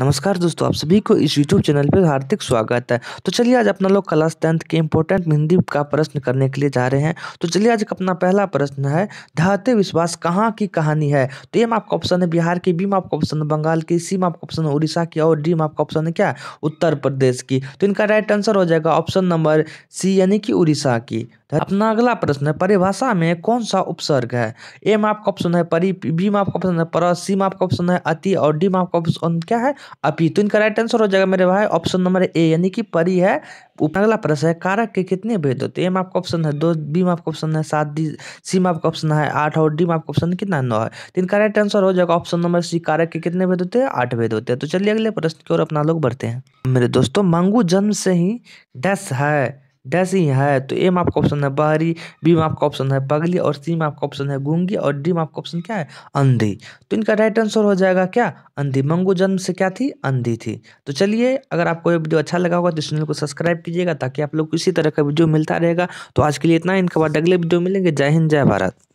नमस्कार दोस्तों आप सभी को इस यूट्यूब चैनल पर हार्दिक स्वागत है तो चलिए आज अपना लोग क्लास टेंथ के इम्पोर्टेंट हिंदी का प्रश्न करने के लिए जा रहे हैं तो चलिए आज का अपना पहला प्रश्न है धाते विश्वास कहाँ की कहानी है तो ये आपका ऑप्शन है बिहार की बी में आपका ऑप्शन है बंगाल की सी में आपका ऑप्शन है उड़ीसा की और डी में आपका ऑप्शन है क्या उत्तर प्रदेश की तो इनका राइट आंसर हो जाएगा ऑप्शन नंबर सी यानी कि उड़ीसा की तो अपना अगला प्रश्न है परिभाषा में कौन सा उपसर्ग है ए माप आपका ऑप्शन है परि बी माप का ऑप्शन है पर सी माप का ऑप्शन है अति और डी माप का ऑप्शन क्या है अपी तो इनका राइट आंसर हो जाएगा मेरे भाई ऑप्शन नंबर ए यानी कि परी है अगला प्रश्न है कारक के कितने भेद होते हैं ए आपका ऑप्शन है दो बी माप का ऑप्शन है सात डी सी माप का ऑप्शन है आठ और डी माप का ऑप्शन कितना नौ है तो इनका राइट आंसर हो जाएगा ऑप्शन नंबर सी कारक के कितने भेद होते हैं आठ भेद होते हैं तो चलिए अगले प्रश्न की ओर अपना लोग बढ़ते हैं मेरे दोस्तों मांगू जन्म से ही डैश है ही है तो एम आपका ऑप्शन है बहरी बी में आपका ऑप्शन है पगली और सी में आपका ऑप्शन है गूंगी और डी में आपका ऑप्शन क्या है अंधी तो इनका राइट आंसर हो जाएगा क्या अंधी मंगू जन्म से क्या थी अंधी थी तो चलिए अगर आपको ये वीडियो अच्छा लगा होगा तो चैनल को सब्सक्राइब कीजिएगा ताकि आप लोग को इसी तरह का वीडियो मिलता रहेगा तो आज के लिए इतना इनके बाद अगले वीडियो मिलेंगे जय हिंद जय भारत